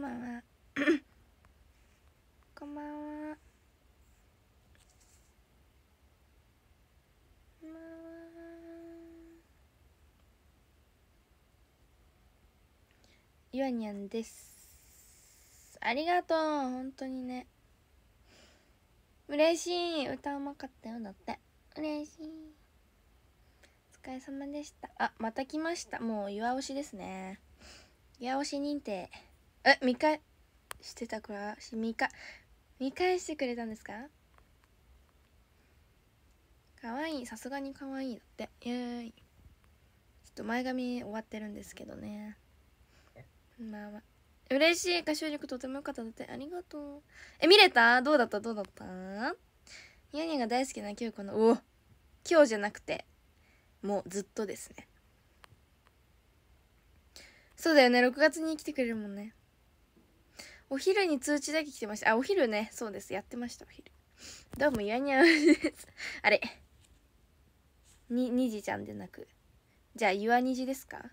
こんばんは こんばんはこんばんはゆあにゃんですありがとう本当にね嬉しい歌うまかったよだって嬉しいお疲れ様でしたあまた来ましたもう岩押しですね岩押し認定え見返してたこれは見か見返してくれたんですかかわいいさすがにかわいいだってイエーイちょっと前髪終わってるんですけどねまあまあ嬉しい歌唱力とても良かっただってありがとうえ見れたどうだったどうだったニャニャが大好きな今うこのお今日じゃなくてもうずっとですねそうだよね6月に来てくれるもんねお昼に通知だけ来てました。あ、お昼ね。そうです。やってました、お昼。どうも、やにゃんです。あれ。に、にじちゃんでなく。じゃあ、ゆわにじですか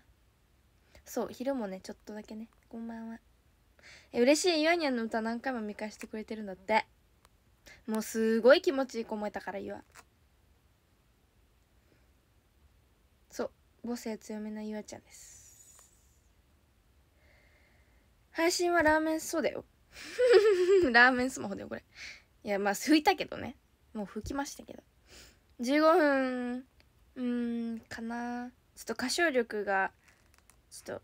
そう、昼もね、ちょっとだけね。こんばんは。え、嬉しい。ゆわにゃんの歌何回も見返してくれてるんだって。もうすごい気持ちいい子もいたから、ゆわ。そう、母性強めなゆわちゃんです。配信はラーメンそうだよ ラーメンスマホだよこれいやまあ拭いたけどねもう拭きましたけど15分うーんかなちょっと歌唱力がちょっ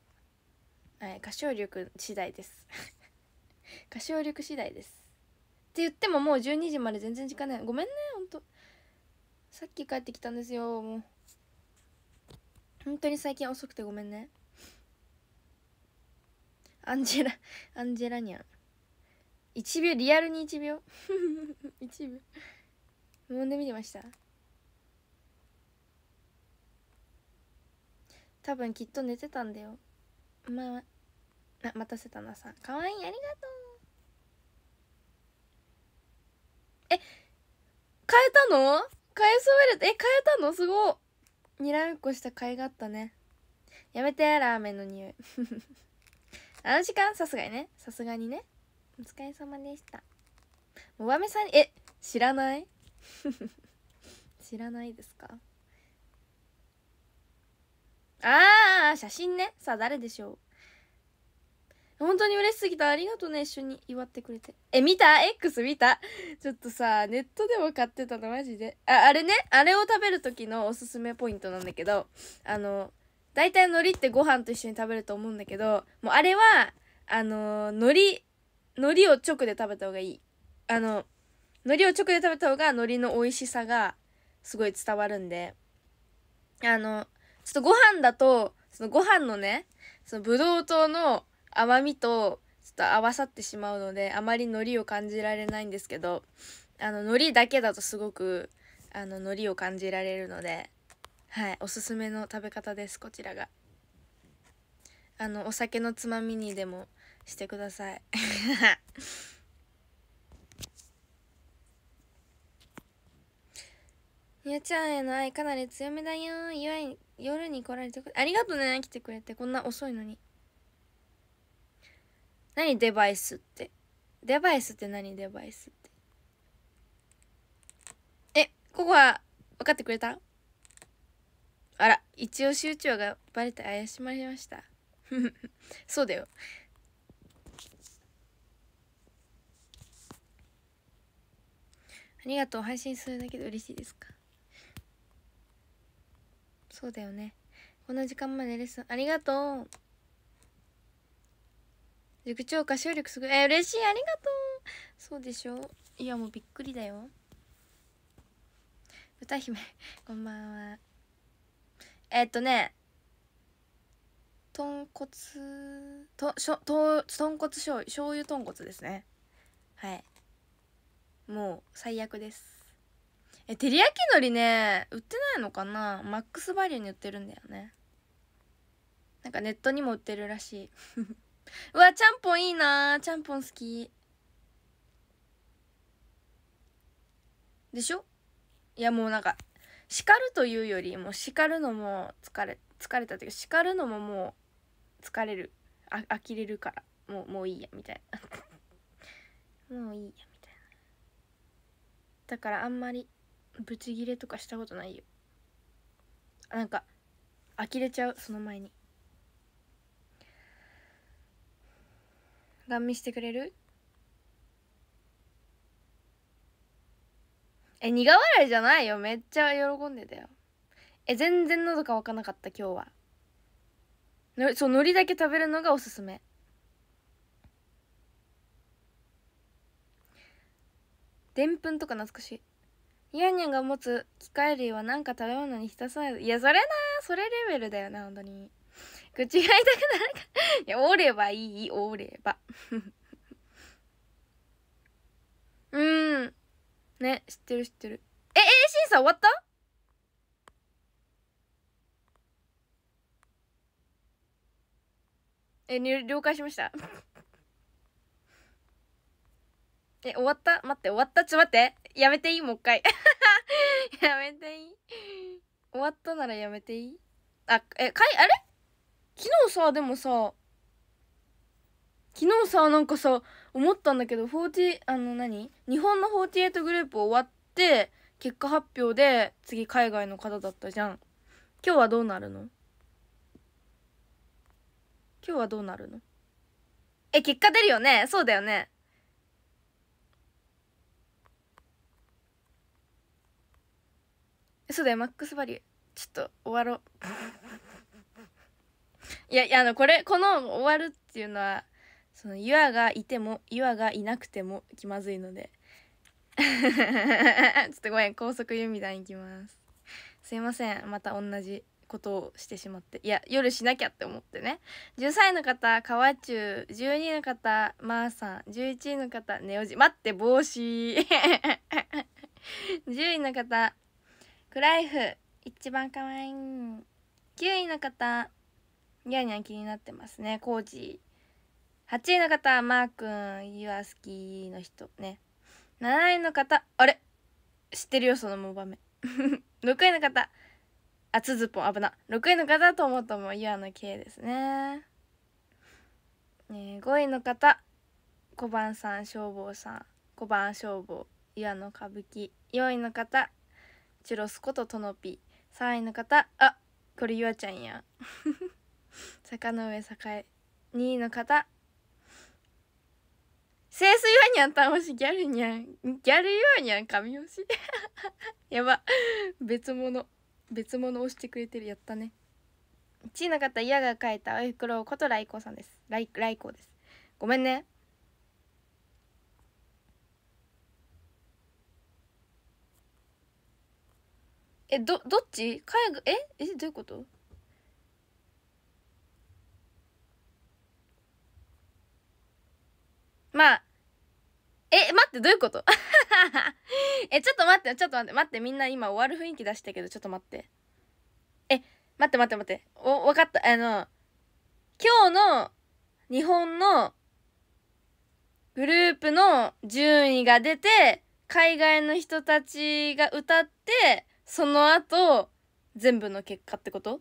と、はい、歌唱力次第です 歌唱力次第ですって言ってももう12時まで全然時間ないごめんねほんとさっき帰ってきたんですよもう本当に最近遅くてごめんねアンジェラアンジェラニャン1秒リアルに1秒1 秒無音で見てました多分きっと寝てたんだよまああ待たせたなさんかわいいありがとうえ変えたの変えそべれたえ変えたのすごにらめっこした甲斐があったねやめてラーメンの匂いあの時間さすがにね。さすがにね。お疲れ様でした。おばめさんに、え、知らない 知らないですかああ、写真ね。さあ、誰でしょう。本当に嬉しすぎた。ありがとうね。一緒に祝ってくれて。え、見た ?X 見たちょっとさ、ネットでも買ってたの、マジで。あ、あれね。あれを食べる時のおすすめポイントなんだけど、あの、大体海苔ってご飯と一緒に食べると思うんだけど、もうあれは、あの海苔、海苔を直で食べた方がいい。あの、海苔を直で食べた方が海苔の美味しさがすごい伝わるんで、あの、ちょっとご飯だと、そのご飯のね、そのブドウ糖の甘みと、ちょっと合わさってしまうので、あまり海苔を感じられないんですけど、あの、海苔だけだとすごく、あの、海苔を感じられるので、はいおすすめの食べ方ですこちらがあのお酒のつまみにでもしてくださいゆう ちゃんへの愛かなり強めだよゆえ夜に来られてありがとうね来てくれてこんな遅いのに何デバイスってデバイスって何デバイスってえここは分かってくれたあら、一応集長がバレて怪しまれました。そうだよ。ありがとう。配信するだけで嬉しいですかそうだよね。この時間までレッスン。ありがとう。塾長歌唱力すごい。え嬉しい。ありがとう。そうでしょいや、もうびっくりだよ。歌姫、こんばんは。えっとね豚骨としょと豚骨醤油醤油豚骨ですねはいもう最悪ですえ照り焼き海苔ね売ってないのかなマックスバリューに売ってるんだよねなんかネットにも売ってるらしい うわちゃんぽんいいなちゃんぽん好きでしょいやもうなんか叱るというよりも叱るのも疲れ疲れたというか叱るのももう疲れるあ呆れるからもうもういいやみたいな もういいやみたいなだからあんまりブチギレとかしたことないよなんか呆れちゃうその前にガン見してくれるえ苦笑いじゃないよめっちゃ喜んでたよえ全然喉乾かなかった今日はのそう海苔だけ食べるのがおすすめでんぷんとか懐かしいヤーニャンが持つ機械類は何か食べ物に浸さないいやそれなそれレベルだよな本当に口が痛くなるかいやおればいいおれば うんね知ってる知ってるえ A 審査終わったえ了解しましたえ終わった待って終わったちょ待ってやめていいもう一回 やめていい終わったならやめていいあえかいあれ昨日さでもさ昨日さなんかさ思ったんだけど40あの何日本の48グループ終わって結果発表で次海外の方だったじゃん今日はどうなるの今日はどうなるのえ結果出るよねそうだよねそうだよマックスバリューちょっと終わろういやいやあのこれこの終わるっていうのはそのユアがいてもユアがいなくても気まずいので ちょっとごめん高速ユミ行きますすいませんまた同じことをしてしまっていや夜しなきゃって思ってね1 3位の方川中12位の方まー、あ、さん11位の方ネオジ待って帽子10位 の方クライフ一番かわいい9位の方ニャーニャ気になってますねコージー8位の方はマー君岩好きの人ね7位の方あれ知ってるよそのモバメ6 位の方あつずぽん危な6位の方とモトともアの K ですねね5位の方小判さん消防さん小判消防アの歌舞伎4位の方チュロスことトノピ3位の方あこれゆあちゃんや 坂上栄2位の方セ水スユアニャン楽しい。ギャルニャン。ギャルユアニャン神押し。やば。別物。別物押してくれてる。やったね。1位の方、嫌が書いたおふくろこと来光さんです。ライ来光です。ごめんね。え、ど、どっち海外、ええ、どういうことまあ、え、待って、どういうこと え、ちょっと待って、ちょっと待って、待って、みんな今終わる雰囲気出したけど、ちょっと待って。え、待って待って待って。お、わかった。あの、今日の日本のグループの順位が出て、海外の人たちが歌って、その後、全部の結果ってこと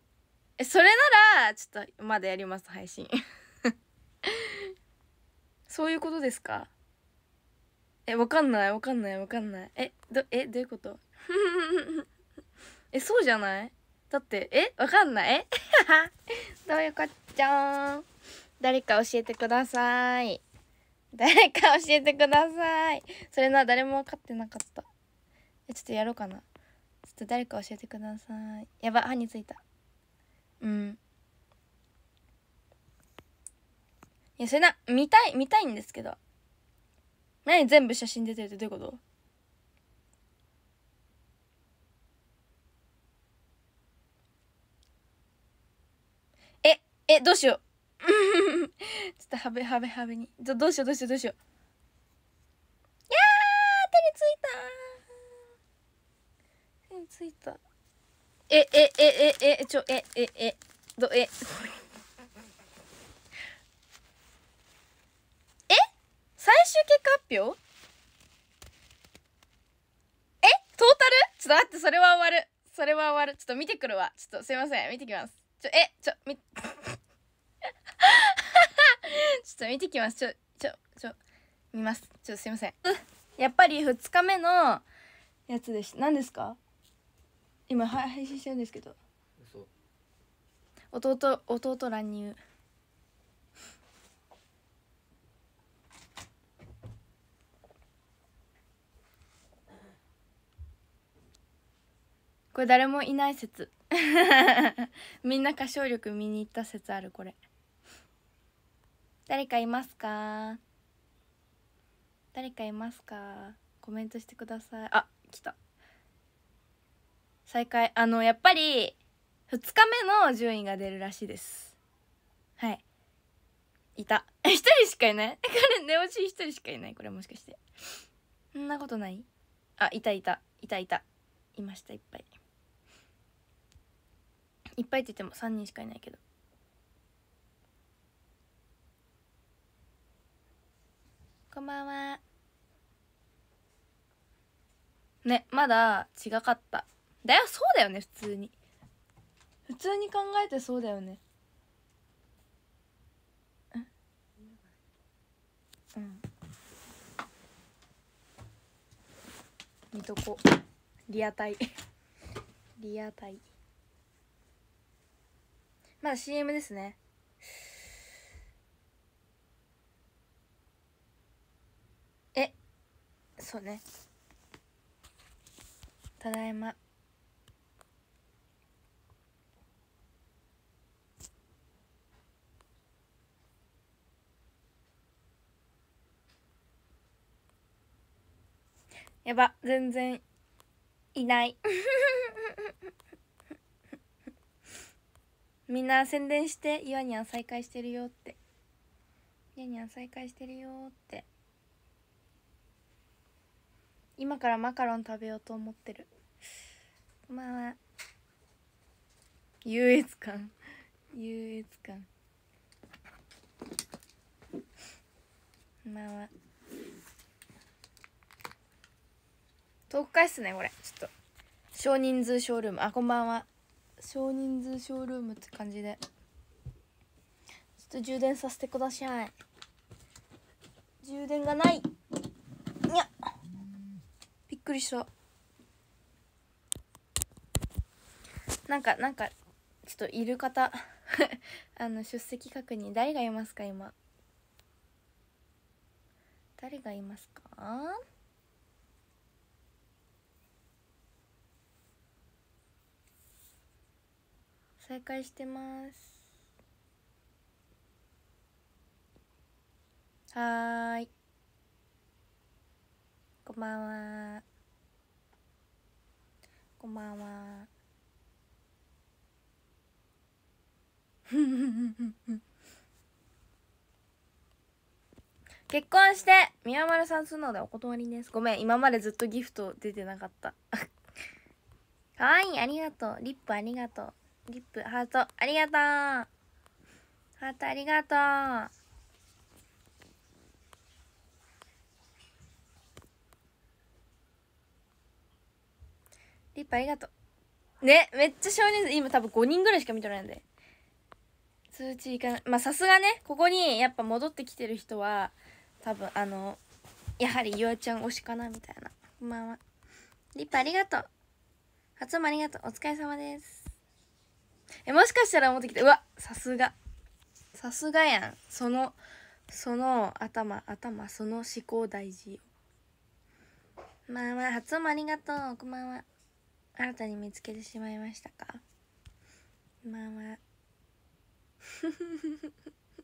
え、それなら、ちょっとまだやります、配信。そういうことですかえわかんないわかんないわかんないえどえどういうこと えそうじゃないだってえわかんない どういうこっちゃん誰か教えてください誰か教えてくださいそれな誰も分かってなかったえちょっとやろうかなちょっと誰か教えてくださいやば歯についたうんや、それな、見たい、見たいんですけど。何全部写真出てるってどういうことえ、え、どうしよう。ちょっとはべはべはべに。どどうしようどうしようどうしよう。いやー手についた手についた。え、え、え、え、え、ちょ、え、え、え、ど、え。最終結果発表えトータルちょっと待って、それは終わる。それは終わる。ちょっと見てくるわ。ちょっとすいません。見てきます。ちょ、え、ちょ、み、ちょっと見てきます。ちょ、ちょ、ちょ、見ます。ちょっとすいません。やっぱり2日目のやつです何ですか今配信してるんですけど。弟、弟乱入。これ誰もいない説 みんな歌唱力見に行った説あるこれ誰かいますか誰かいますかコメントしてくださいあ来た再開あのやっぱり2日目の順位が出るらしいですはいいた1 人しかいない 彼寝落ち1人しかいないこれもしかしてそんなことないあいたいたいたいたいましたいっぱいいっぱいって言っても3人しかいないけどこんばんはねまだ違かっただよそうだよね普通に普通に考えてそうだよねうん見とこリアタイ リアタイまだ CM ですねえそうねただいまやば全然いない みんな宣伝してイワにゃン再開してるよってイワにゃン再開してるよって今からマカロン食べようと思ってるまあ優越感優越感まあ遠くかいっすねこれちょっと少人数ショールームあこんばんは少人数ショールームって感じでちょっと充電させてください充電がないにゃびっくりしたなんかなんかちょっといる方あの出席確認誰がいますか今誰がいますか再開してますはいこんばんはこんばんは 結婚して宮丸さんすんのでお断りですごめん今までずっとギフト出てなかった はいありがとうリップありがとうリップ、ハート、ありがとうハートありがとうリップありがとう。ね、めっちゃ少人数、今多分5人ぐらいしか見てないんで。通知いかない。まあさすがね、ここにやっぱ戻ってきてる人は、多分あの、やはりゆあちゃん推しかなみたいな。こんばんは。リップありがとう。初もありがとう。お疲れ様です。え、もしかしたら持ってきて、うわ、さすが。さすがやん。その、その頭、頭、その思考大事よ。まあまあ、初もありがとう。こんばんは。新たに見つけてしまいましたかまあまあ。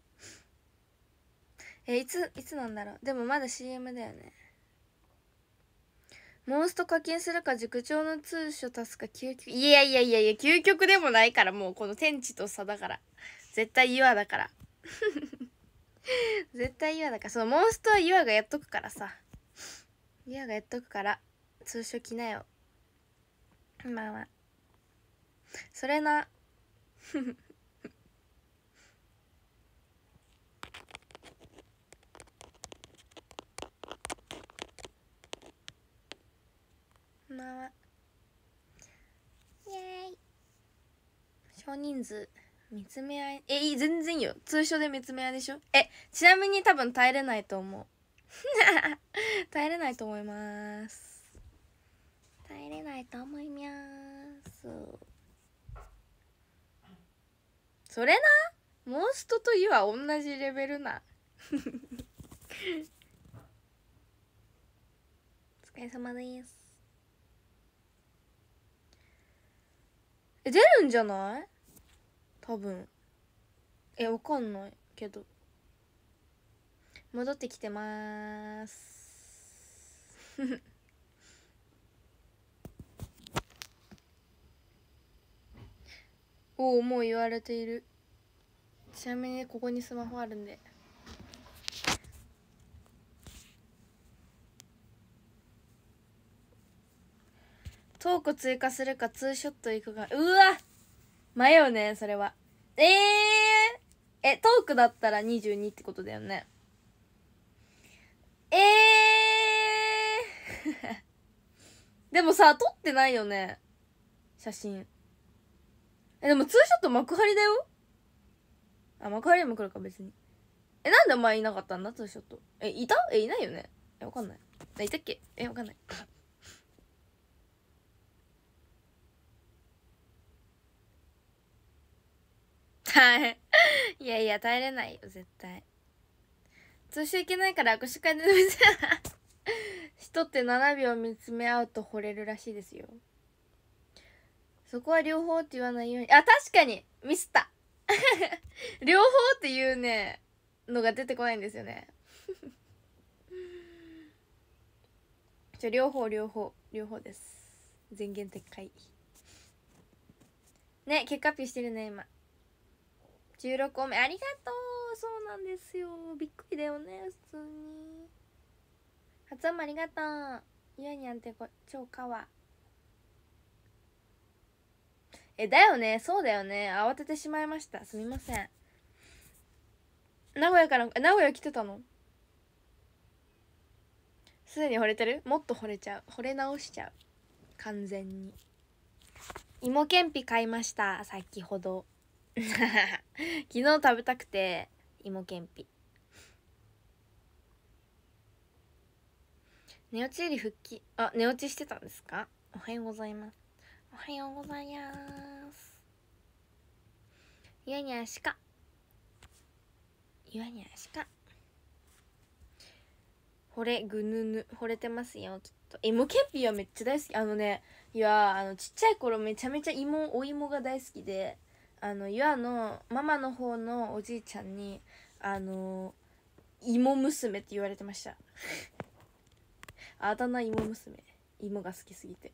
え、いつ、いつなんだろう。でもまだ CM だよね。モンスト課金するか塾長の通所足すか究極いやいやいやいや究極でもないからもうこの天地と差だから絶対岩だから 絶対岩だからそのモンストは岩がやっとくからさ岩がやっとくから通所来なよまあまあそれなんばんはイエーイ少人数見つめ合いえいい全然よ通称で見つめ合いでしょえちなみに多分耐えれないと思う 耐えれないと思います耐えれないと思いますそれなモンストと湯は同じレベルな お疲れ様ですえ出るんじゃない多分えわかんないけど戻ってきてます おおもう言われているちなみにここにスマホあるんでトーク追加するかツーショットいくかうわ迷うねそれはえー、えトークだったら22ってことだよねえー でもさ撮ってないよね写真えでもツーショット幕張だよあ幕張でも来るか別にえなんでお前いなかったんだツーショットえいたえいないよねえわかんないえいたっけえわかんないはい。いやいや、耐えれないよ、絶対。通しちゃいけないから握手会で飲みた人って7秒見つめ合うと惚れるらしいですよ。そこは両方って言わないように。あ、確かにミスった 両方っていうね、のが出てこないんですよね。じゃ、両方、両方、両方です。全言撤回。ね、結果アップしてるね、今。16ありがとうそうなんですよびっくりだよね普通に初音ありがとうゆやにゃんってこ超かわえだよねそうだよね慌ててしまいましたすみません名古屋から名古屋来てたのすでに惚れてるもっと惚れちゃう惚れ直しちゃう完全に芋けんぴ買いました先ほど 昨日食べたくて芋けんぴ寝落ちより復帰あ寝落ちしてたんですかおはようございますおはようございますいやにゃしかいやにゃしか惚れぐぬぬ惚れてますよきっと芋けんぴはめっちゃ大好きあのねいやあのちっちゃい頃めちゃめちゃ芋お芋が大好きであのユアのママの方のおじいちゃんにあの芋娘って言われてました あだ名芋娘芋が好きすぎて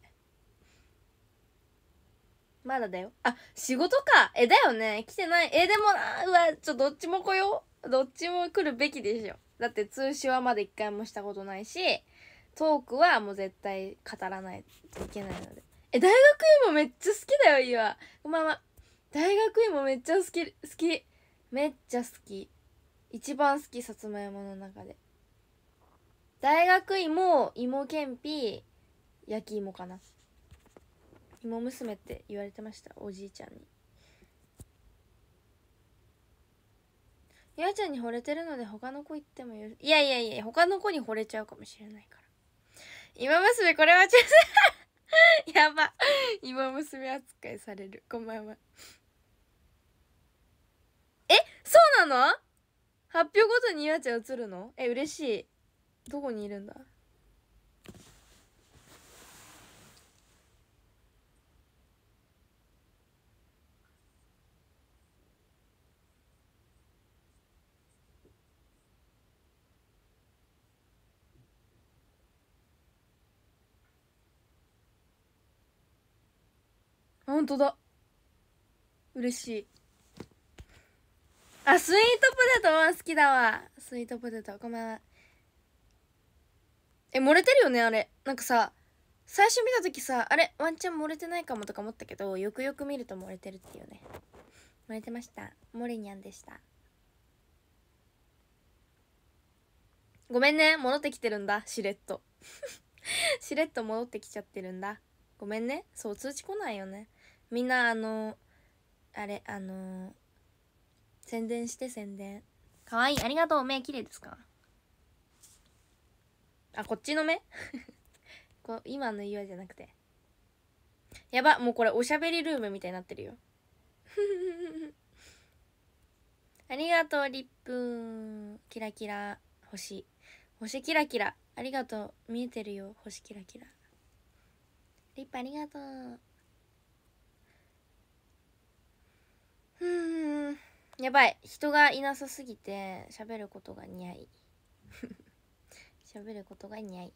まだだよあ仕事かえだよね来てないえでもなうわちょどっちも来ようどっちも来るべきでしょだって通はまで一回もしたことないしトークはもう絶対語らないといけないのでえ大学芋めっちゃ好きだよ今こんばんは大学芋めっちゃ好き好きめっちゃ好き一番好きさつまいもの中で大学芋芋けんぴ焼き芋かな芋娘って言われてましたおじいちゃんにゆあちゃんに惚れてるので他の子行ってもよいやいやいや他の子に惚れちゃうかもしれないから芋娘これはちょっと やば芋娘扱いされるこんばんはそうなの発表ごとにゆあちゃん映るのえ、嬉しい。どこにいるんだ本当だ嬉しいあスイートポテトは好きだわスイートポテトごめんえ漏れてるよねあれなんかさ最初見た時さあれワンチャン漏れてないかもとか思ったけどよくよく見ると漏れてるっていうね漏れてました漏れにゃんでしたごめんね戻ってきてるんだしれっと しれっと戻ってきちゃってるんだごめんねそう通知来ないよねみんなあのあれあの宣伝して宣伝かわいいありがとう目綺麗ですかあこっちの目 こ今の岩じゃなくてやばもうこれおしゃべりルームみたいになってるよ ありがとうリップキラキラ星星キラキラありがとう見えてるよ星キラキラリップありがとううんやばい人がいなさすぎて喋ることがにゃい 喋ることがにゃい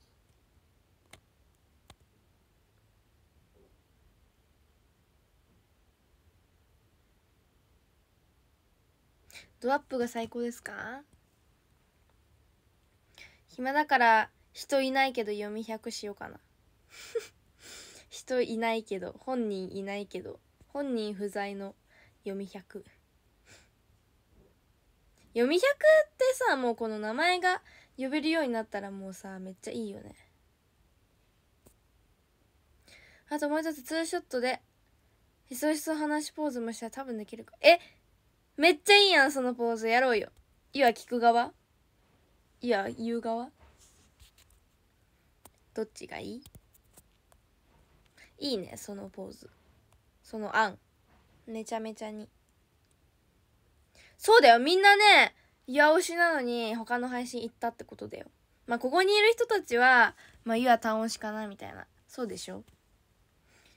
ドアップが最高ですか暇だから人いないけど読み百しようかな 人いないけど本人いないけど本人不在の読み百読み百ってさもうこの名前が呼べるようになったらもうさめっちゃいいよねあともう一つツーショットでひそひそ話ポーズもしたら多分できるかえめっちゃいいやんそのポーズやろうよいや聞く側いや言う側どっちがいいいいねそのポーズその案めちゃめちゃにそうだよ、みんなね、岩押しなのに他の配信行ったってことだよ。まあ、ここにいる人たちは、まあ、岩単押しかな、みたいな。そうでしょ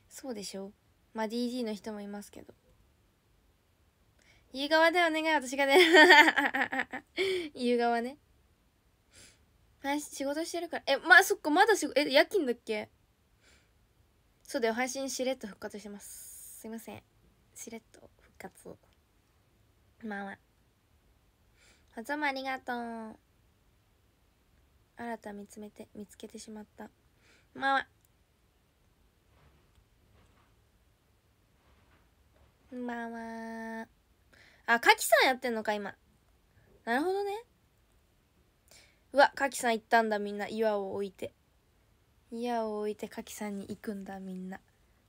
そうでしょまあ、DD の人もいますけど。言う側でお願い、私がね。言う側ね。配信、仕事してるから。え、まあ、そっか、まだ仕事、え、夜勤だっけそうだよ、配信しれっと復活してます。すいません。しれっと復活を。こんばんは。もありがとう。新た見つめて、見つけてしまった。こんばんは。こんばんは。あ、かきさんやってんのか、今。なるほどね。うわ、かきさん行ったんだ、みんな。岩を置いて。岩を置いてかきさんに行くんだ、みんな。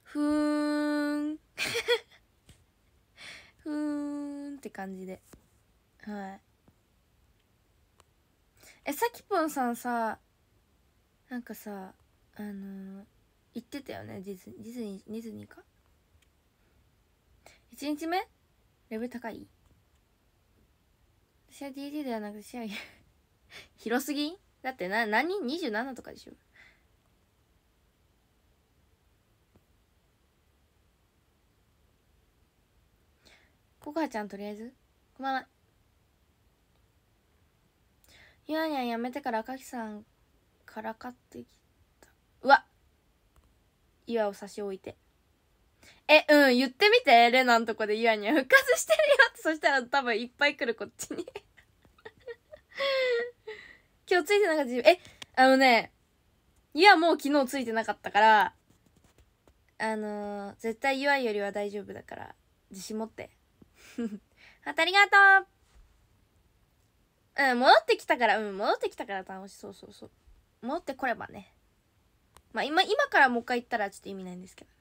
ふーん。ふーん。って感じではいえさきぽんさんさなんかさあのー、言ってたよねディズディズニーディズニーか1日目レベル高い私は DD ではなくて試合広すぎだってな何人 ?27 とかでしょコカちゃんとりあえずこまないニニャンやめてから赤木さんからかってきたうわ岩を差し置いてえうん言ってみてレナんとこで岩にん復活してるよってそしたら多分いっぱい来るこっちに 今日ついてなかったえあのねいやもう昨日ついてなかったからあのー、絶対岩よりは大丈夫だから自信持ってハートありがとううん、戻ってきたから、うん、戻ってきたから楽しそうそうそう。戻ってこればね。まあ、今、今からもう一回行ったらちょっと意味ないんですけど。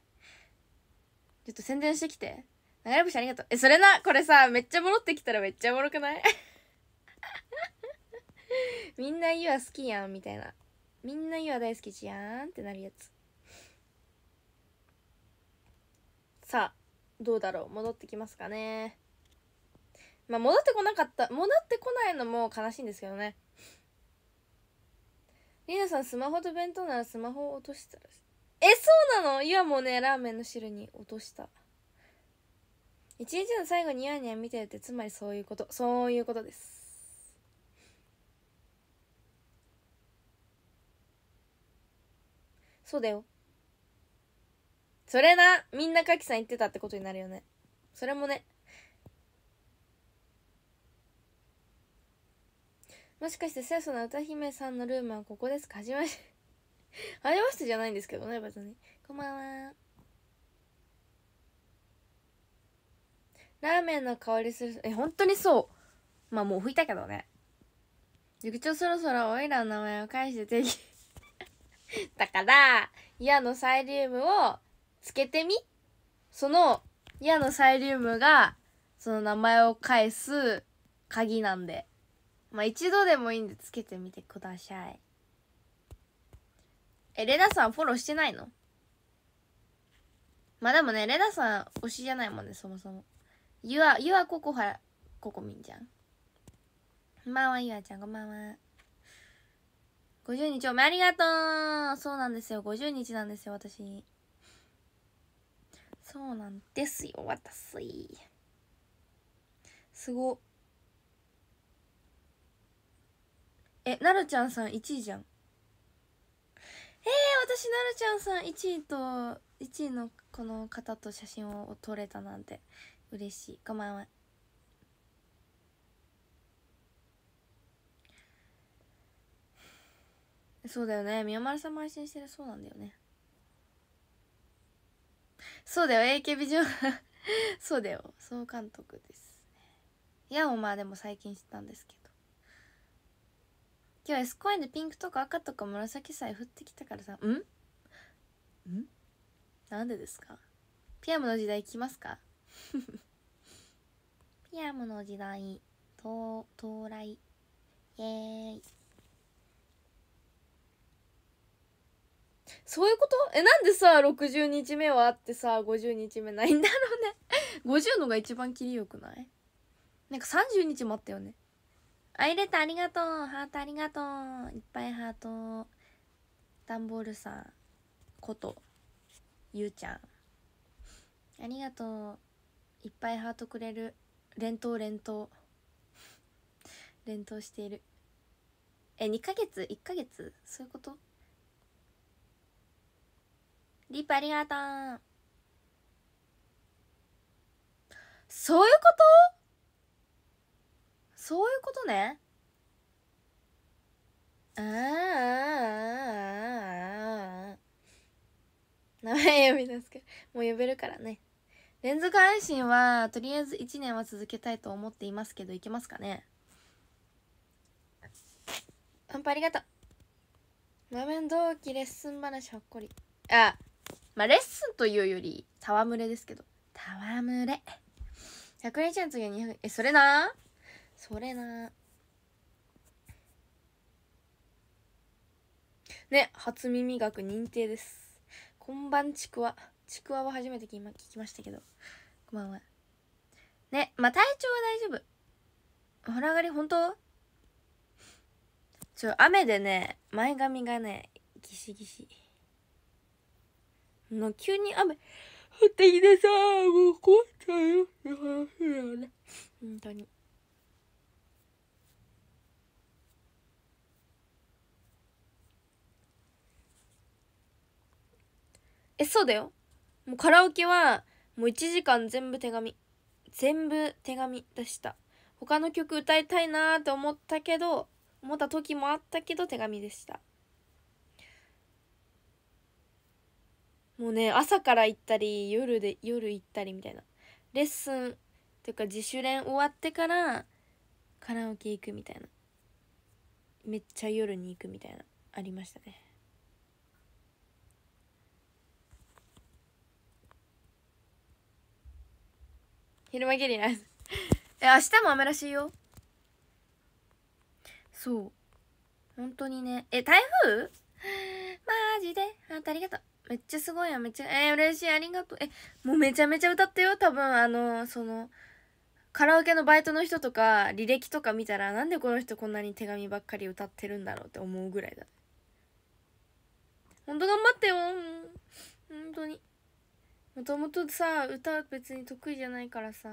ちょっと宣伝してきて。流れ星ありがとう。え、それな、これさ、めっちゃ戻ってきたらめっちゃおもろくない みんなユア好きやん、みたいな。みんなユア大好きじゃんってなるやつ。さあ、どうだろう戻ってきますかね。まあ、戻ってこなかった、戻ってこないのも悲しいんですけどね。リナさん、スマホと弁当ならスマホを落としたらえ、そうなのいやもうね、ラーメンの汁に落とした。一日の最後にニヤニヤ見てるって、つまりそういうこと、そういうことです。そうだよ。それな、みんなかきさん言ってたってことになるよね。それもね。もしかして清楚な歌姫さんのルームはここですかはじめましてはじめましてじゃないんですけどね別にこんばんはラーメンの香りするえ本当にそうまあもう拭いたけどね塾長そろそろおいらの名前を返して定義 だから矢のサイリウムをつけてみその矢のサイリウムがその名前を返す鍵なんでまあ、一度でもいいんでつけてみてください。え、レナさんフォローしてないのまあでもね、レナさん推しじゃないもんね、そもそも。ゆあ、ゆあここはら、ここみんじゃん。こんばんは、ゆあちゃん、こんばんは。50日おめありがとうそうなんですよ、50日なんですよ、私。そうなんですよ、私。すごっ。えなるちゃんさん1位じゃんえー、私なるちゃんさん1位と1位のこの方と写真を撮れたなんて嬉しいごめんそうだよね宮丸さんも配信してるそうなんだよねそうだよ AKB 上そうだよ総監督ですいやまあでも最近知ったんですけど今日 S 公園でピンクとか赤とか紫さえ降ってきたからさんんなんでですかピアムの時代来ますか ピアムの時代到到来イエーイそういうことえなんでさ60日目はあってさ50日目ないんだろうね50のが一番切りよくないなんか30日もあったよねアイレタありがとうハートありがとういっぱいハートダンボールさんことゆうちゃんありがとういっぱいハートくれる連投連投連投しているえ2ヶ月1ヶ月そういうことリップありがとうそういうことそういうことねああああ名前呼び出すけどもう呼べるからね連続配信はとりあえず1年は続けたいと思っていますけどいけますかねあンパありがとう豆同期レッスン話ほっこりあまあレッスンというより戯れですけど戯れ100日ン次は200えそれなそれなね初耳学認定ですこんばんちくわちくわは初めて聞きましたけどこんばんはねまあ体調は大丈夫ほらがり本当ちょ雨でね前髪がねギシギシの急に雨降ってきてさもうっちゃうよ本当に。えそうだよもうカラオケはもう1時間全部手紙全部手紙でした他の曲歌いたいなーって思ったけど思った時もあったけど手紙でしたもうね朝から行ったり夜で夜行ったりみたいなレッスンというか自主練終わってからカラオケ行くみたいなめっちゃ夜に行くみたいなありましたね昼間ゲリラえ明日も雨らしいよそう本当にねえ台風 マジであありがとうめっちゃすごいよめっちゃえー、嬉しいありがとうえもうめちゃめちゃ歌ったよ多分あのそのカラオケのバイトの人とか履歴とか見たらなんでこの人こんなに手紙ばっかり歌ってるんだろうって思うぐらいだもともとさ歌別に得意じゃないからさ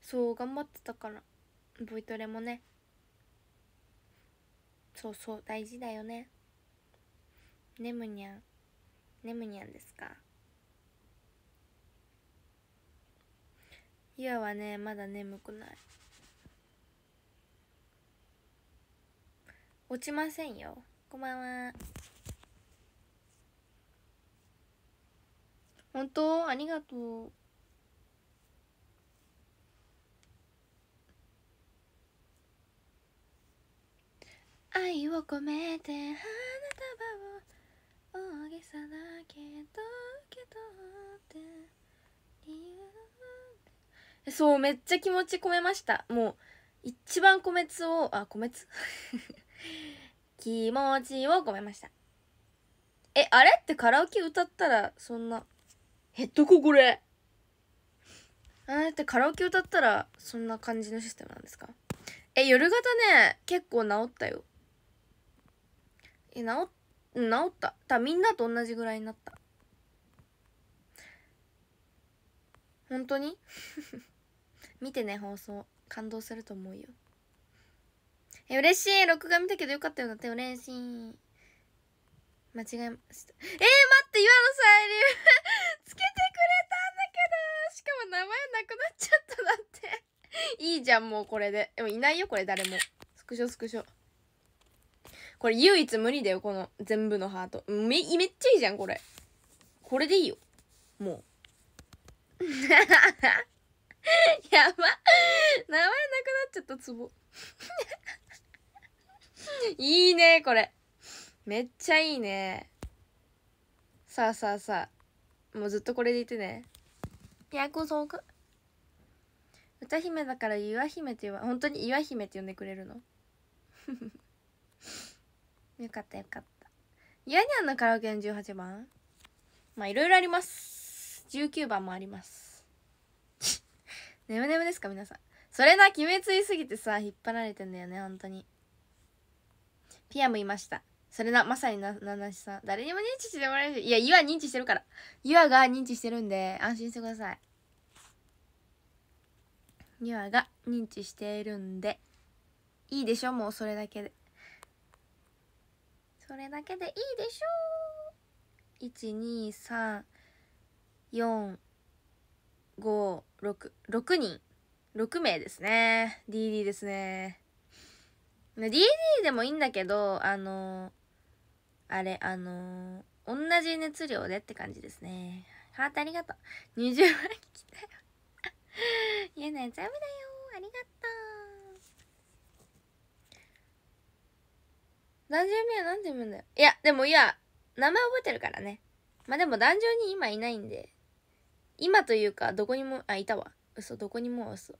そう頑張ってたからボイトレもねそうそう大事だよねねむにゃんねむにゃんですかゆあはねまだ眠くない落ちませんよこんばんは本当ありがとう愛を込めて花束を大げさだけどけってそうめっちゃ気持ち込めましたもう一番米つをあ米つ 気持ちを込めましたえあれってカラオケ歌ったらそんなえ、どここれあれってカラオケ歌ったらそんな感じのシステムなんですかえ、夜型ね、結構治ったよ。え、治、治った。だみんなと同じぐらいになった。本当に 見てね、放送。感動すると思うよ。え、嬉しい録画見たけどよかったよなって嬉しい。間違えました。えー、待って岩のさゆり つけてくれたんだけどしかも名前なくなっちゃっただっていいじゃん、もうこれで。でもいないよ、これ誰も。スクショスクショ。これ唯一無理だよ、この全部のハート。め、めっちゃいいじゃん、これ。これでいいよ。もう。やば。名前なくなっちゃった、ツボ。いいね、これ。めっちゃいいね。さあさあさあ。もうずっとこれでいてね。やこそか。歌姫だから岩姫って言わ、本当に岩姫って呼んでくれるの よかったよかった。ヤニャンのカラオケの18番まあいろいろあります。19番もあります。ねむねむですか皆さん。それな、決めついすぎてさ、引っ張られてんだよね、本当に。ピアもいました。それなまさにな、ななしさん。誰にも認知してもらえるし。いや、ゆ認知してるから。ゆが認知してるんで、安心してください。ゆわが認知しているんで、いいでしょもうそれだけで。それだけでいいでしょ ?1,2,3,4,5,6,6 人。6名ですね。DD ですね。DD でもいいんだけど、あの、あれ、あのー、同じ熱量でって感じですね。ハートありがとう。20万来たよ。嫌なやつダメだよ。ありがとう。男女名は何て読むんだよ。いや、でもいや、名前覚えてるからね。まあでも壇上に今いないんで、今というか、どこにも、あ、いたわ。嘘、どこにも嘘。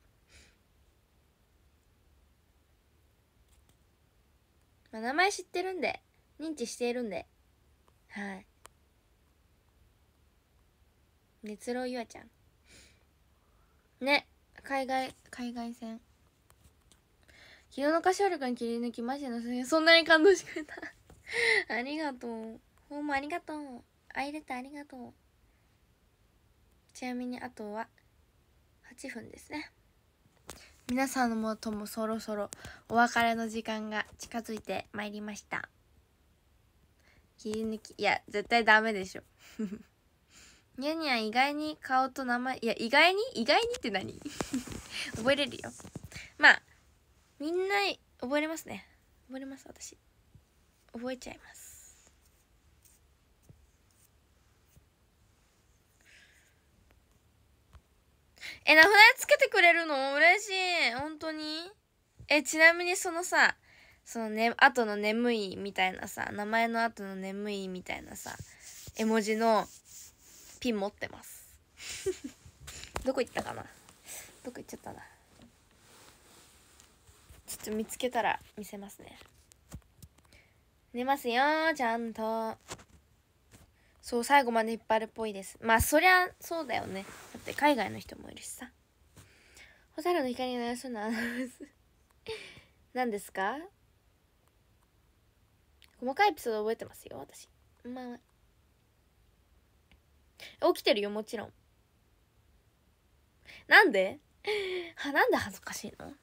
まあ名前知ってるんで、認知しているんではい熱郎ゆあちゃんね海外海外戦昨日の唱力君切り抜きマジのそんなに感動してくれた ありがとうほんまありがとうあいれたありがとうちなみにあとは8分ですね皆さんのもともそろそろお別れの時間が近づいてまいりました切り抜きいや絶対ダメでしょ ニャニャ意外に顔と名前いや意外に意外にって何 覚えれるよまあみんな覚えれますね覚えれます私覚えちゃいますえ名札つけてくれるの嬉しい本当にえちなみにそのさそのね、後の眠いみたいなさ、名前の後の眠いみたいなさ、絵文字のピン持ってます。どこ行ったかなどこ行っちゃったな。ちょっと見つけたら見せますね。寝ますよちゃんと。そう、最後まで引っ張るっぽいです。まあ、そりゃ、そうだよね。だって海外の人もいるしさ。ホの光のよそなアナウンス。何ですか細かいエピソード覚えてますよ私まあ起きてるよもちろんなんで はなんで恥ずかしいの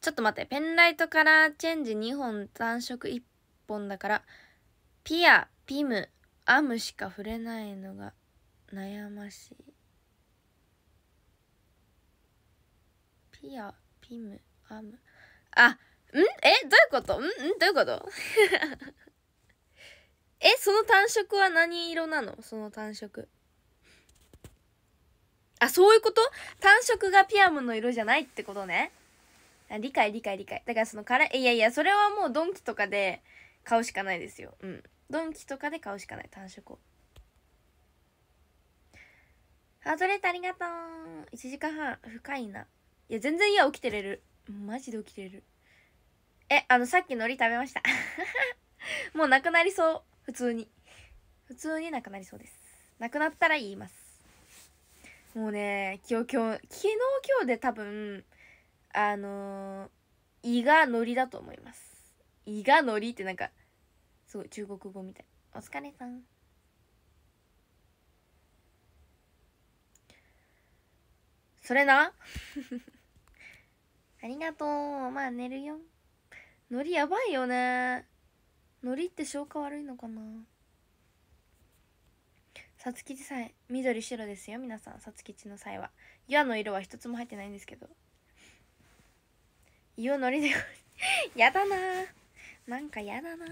ちょっと待ってペンライトカラーチェンジ2本単色1本だからピアピムアムしか触れないのが悩ましいピアピムアムあんえどういうことんんどういうこと えその単色は何色なのその単色。あ、そういうこと単色がピアムの色じゃないってことね。あ理解理解理解。だからそのからいやいや、それはもうドンキとかで買うしかないですよ。うん。ドンキとかで買うしかない、単色を。ハートレートありがとう。1時間半。深いな。いや、全然いや、起きてれる。マジで起きてれる。え、あの、さっき海苔食べました もうなくなりそう。普通に。普通になくなりそうです。なくなったら言います。もうね、今日、今日、昨日今日で多分、あのー、胃が海苔だと思います。胃が海苔ってなんか、すごい中国語みたい。お疲れさん。それな ありがとう。まあ寝るよ。海苔やばいよね海苔って消化悪いのかなさつきちさえ緑白ですよ皆さんさつきちの際は岩の色は一つも入ってないんですけど岩のりで やだななんかやだな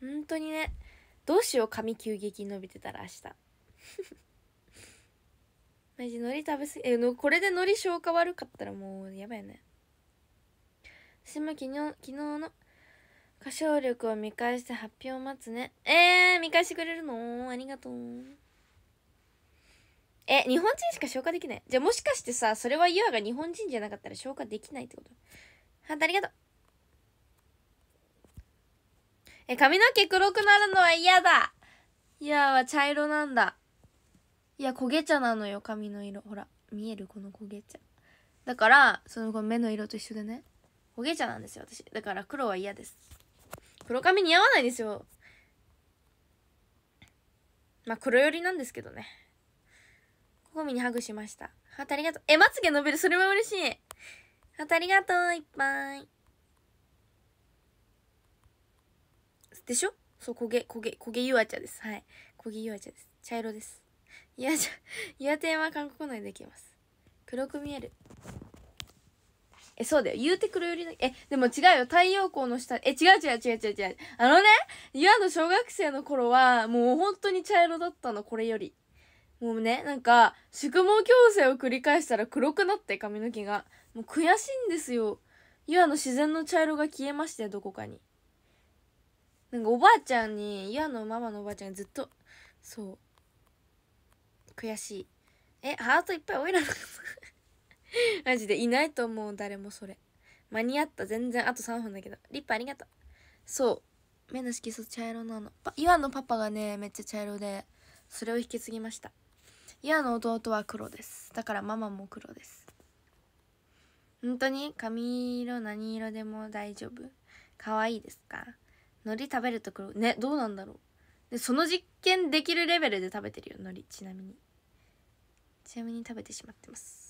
本当にねどうしよう髪急激に伸びてたら明日 マジのり食べすぎえこれでのり消化悪かったらもうやばいよね私も昨日昨日の歌唱力を見返して発表を待つねえー、見返してくれるのありがとうえ日本人しか消化できないじゃあもしかしてさそれはユアが日本人じゃなかったら消化できないってことハートありがとうえ髪の毛黒くなるのは嫌だユアは茶色なんだいや焦げ茶なのよ髪の色ほら見えるこの焦げ茶だからその目の色と一緒でねおげちゃなんですよ私だから黒は嫌です黒髪似合わないですよまあ黒寄りなんですけどねここみにハグしましたハーありがとうえまつげ伸びるそれは嬉しいハーありがとういっぱいでしょそう焦げ焦げ焦げゆあちゃですはい焦げゆあちゃです茶色ですユアチャユアテは韓国内でできます黒く見えるえ、そうだよ。言うてくるよりの、え、でも違うよ。太陽光の下、え、違う違う違う違う違う。あのね、岩の小学生の頃は、もう本当に茶色だったの、これより。もうね、なんか、宿毛矯正を繰り返したら黒くなって髪の毛が。もう悔しいんですよ。ユの自然の茶色が消えましたよ、どこかに。なんかおばあちゃんに、ユアのママのおばあちゃんにずっと、そう。悔しい。え、ハートいっぱいおいらの。か マジでいないと思う、誰もそれ。間に合った、全然。あと3分だけど。リップありがとう。そう。目の色素茶色なの。イワのパパがね、めっちゃ茶色で、それを引き継ぎました。イワの弟は黒です。だからママも黒です。本当に髪色何色でも大丈夫。可愛いですか海苔食べるところ、ね、どうなんだろう。で、その実験できるレベルで食べてるよ、海苔。ちなみに。ちなみに食べてしまってます。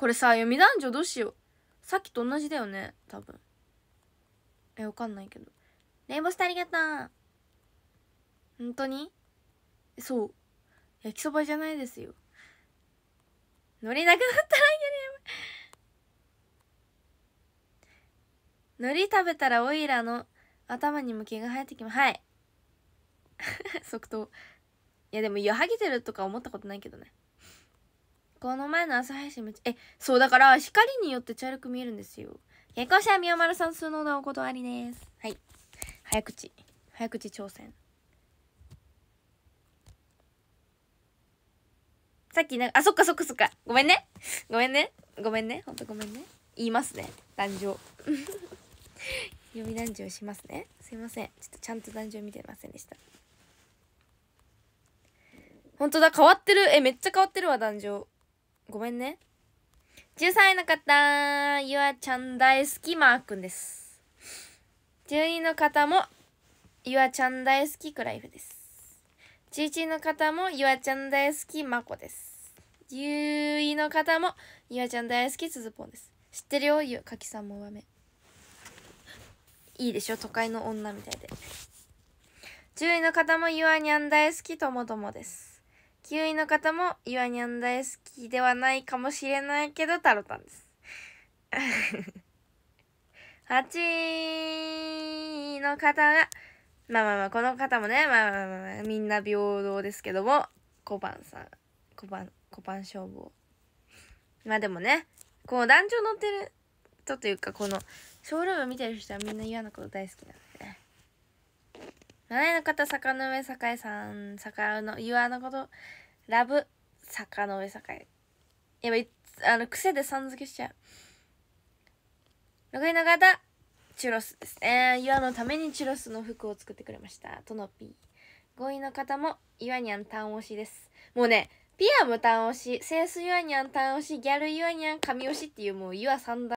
これさ、読み男女どうしよう。さっきと同じだよね、多分。え、わかんないけど。レイボスタありがとう。本当にそう。焼きそばじゃないですよ。乗りなくなったらやばい。海り食べたらオイラの頭にも毛が生えてきます。はい。即答。いやでも、やはげてるとか思ったことないけどね。この前の朝配信めっちゃ、え、そう、だから光によって茶色く見えるんですよ。結婚者宮丸さん、数のお断りです。はい。早口。早口挑戦。さっきなあ、そっかそっかそっか。ごめんね。ごめんね。ごめんね。ほんとごめんね。言いますね。壇上。読み壇上しますね。すいません。ちょっとちゃんと壇上見てませんでした。本当だ変わってるえめっちゃ変わってるわ壇上ごめんね。13位の方、ゆあちゃん大好きマー君です。12位の方も、ゆあちゃん大好きクライフです。11位の方も、ゆあちゃん大好きマコです。10位の方も、ゆあちゃん大好きつづぽんです。知ってるよ、ゆかきさんも上めいいでしょ、都会の女みたいで。10位の方も、ゆあにゃん大好きともどもです。9位の方も岩にゃん大好きではないかもしれないけどタロタンです8位 の方がまあまあまあこの方もねまあまあまあ、みんな平等ですけども小判さん小判小判消防まあでもねこう団長乗ってる人というかこのショールーム見てる人はみんな嫌なこと大好きなの7位の方、坂上栄さん、坂の、岩のこと、ラブ、坂上栄。やばい、あの、癖でさん付けしちゃう。6位の方、チュロスです岩のためにチュロスの服を作ってくれました。とのぴー。5位の方も、岩にゃんタン推しです。もうね、ピアムタン推し、センス岩にゃん、ンタンし、ギャル岩にゃん、神押しっていうもう岩ア三大